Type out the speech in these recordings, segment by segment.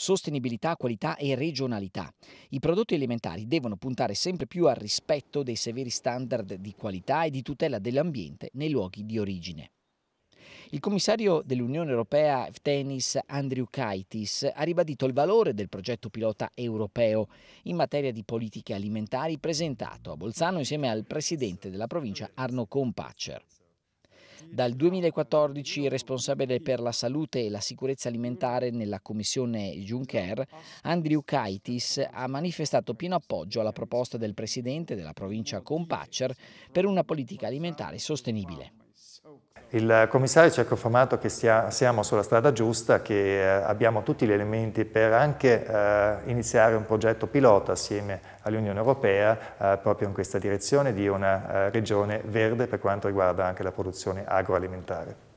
sostenibilità, qualità e regionalità. I prodotti alimentari devono puntare sempre più al rispetto dei severi standard di qualità e di tutela dell'ambiente nei luoghi di origine. Il commissario dell'Unione Europea Ftenis Andrew Kaitis ha ribadito il valore del progetto pilota europeo in materia di politiche alimentari presentato a Bolzano insieme al presidente della provincia Arno Compaccer. Dal 2014 responsabile per la salute e la sicurezza alimentare nella Commissione Juncker, Andrew Kaitis ha manifestato pieno appoggio alla proposta del Presidente della provincia Compaccer per una politica alimentare sostenibile. Il commissario ci ha confermato che stia, siamo sulla strada giusta, che eh, abbiamo tutti gli elementi per anche eh, iniziare un progetto pilota assieme all'Unione Europea eh, proprio in questa direzione di una eh, regione verde per quanto riguarda anche la produzione agroalimentare.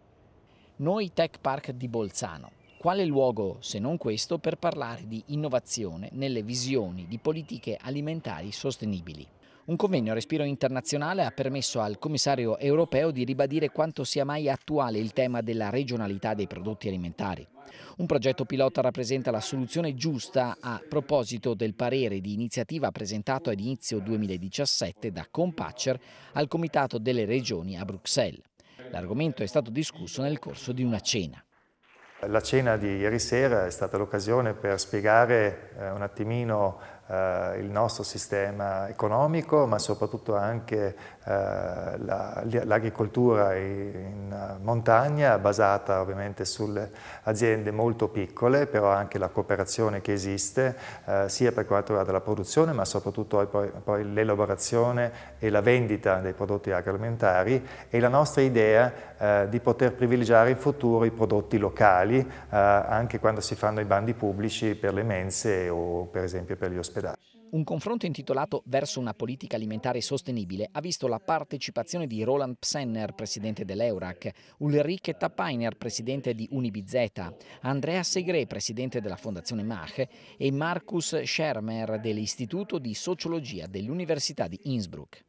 Noi Tech Park di Bolzano. Quale luogo se non questo per parlare di innovazione nelle visioni di politiche alimentari sostenibili? Un convegno a respiro internazionale ha permesso al commissario europeo di ribadire quanto sia mai attuale il tema della regionalità dei prodotti alimentari. Un progetto pilota rappresenta la soluzione giusta a proposito del parere di iniziativa presentato ad inizio 2017 da Compacer al Comitato delle Regioni a Bruxelles. L'argomento è stato discusso nel corso di una cena. La cena di ieri sera è stata l'occasione per spiegare eh, un attimino eh, il nostro sistema economico, ma soprattutto anche eh, l'agricoltura la, in montagna, basata ovviamente sulle aziende molto piccole, però anche la cooperazione che esiste, eh, sia per quanto riguarda la produzione, ma soprattutto poi, poi l'elaborazione e la vendita dei prodotti agroalimentari e la nostra idea eh, di poter privilegiare in futuro i prodotti locali, eh, anche quando si fanno i bandi pubblici per le mense o per esempio per gli ospedali sviluppera. Un confronto intitolato Verso una politica alimentare sostenibile ha visto la partecipazione di Roland Psenner, presidente dell'Eurac, Ulrike Tappainer, presidente di Unibizeta, Andrea Segre, presidente della Fondazione Mach e Markus Schermer dell'Istituto di Sociologia dell'Università di Innsbruck.